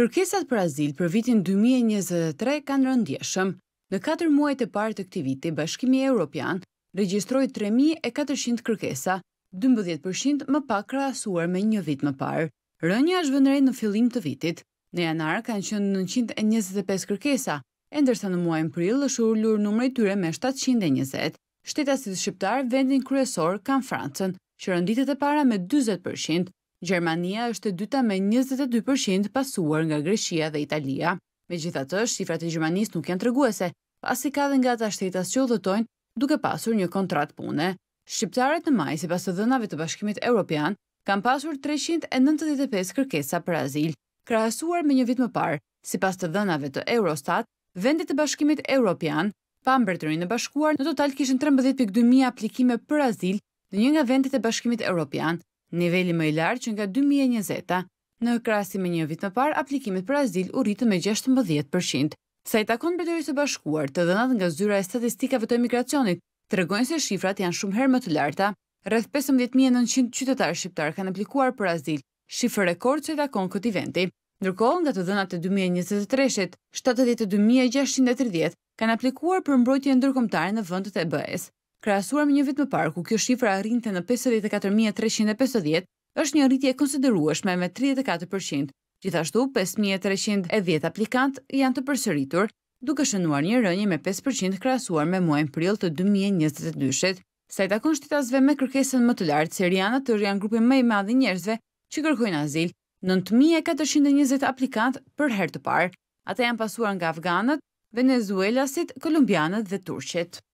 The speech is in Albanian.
Kërkesat për azil për vitin 2023 kanë rëndjeshëm. Në 4 muajt e partë të këti viti, Bashkimi Europian registroj 3.400 kërkesa, 12% më pak krasuar me një vit më parë. Rënja është vënrej në fillim të vitit. Në janarë kanë qënë 925 kërkesa, endërsa në muajnë prilë është urlur numre tyre me 720. Shtetasit shqiptarë vendin kryesor kanë Francën, që rënditet e para me 20%, Gjermania është e dyta me 22% pasuar nga Greqia dhe Italia. Me gjitha të, shifrat e Gjermanis nuk janë treguese, pasi ka dhe nga të ashtetas që udhëtojnë duke pasur një kontrat pune. Shqiptarët në maj, si pas të dhënave të bashkimit Europian, kam pasur 395 kërkesa për azil, krahësuar me një vit më parë, si pas të dhënave të Eurostat, vendit të bashkimit Europian, pa mbërëtërin në bashkuar, në total kishën 13.2 aplikime për azil në një nga vendit të bashkimit Europian, niveli më i lartë që nga 2020. Në krasi me një vit më par, aplikimit për azil u rritë me 16%. Sa i takon për të rrisë bashkuar, të dënat nga zyra e statistikave të emigracionit, të regojnë se shifrat janë shumë her më të larta. Rëth 15.900 qytetarë shqiptarë kanë aplikuar për azil, shifrë rekord që i takon këtë i vendi. Ndërko, nga të dënat e 2023, 72.630 kanë aplikuar për mbrojtje ndërkomtare në vëndët e bëhes krahasuar me një vit më parë ku kjo shifër arrinte në 54350, është një rritje konsiderueshme me 34%. Gjithashtu, 5310 aplikant janë të përsëritur, duke shënuar një rënje me 5% krahasuar me muajin prill të 2022. Sa i takon shtetasve me kërkesën më të lartë, serianët të janë grupi më i madh njerëzve që kërkojnë azil, 9420 aplikant për herë të parë. Ata janë pasuar nga afganët, venezuelasit, kolumbianët dhe turqit.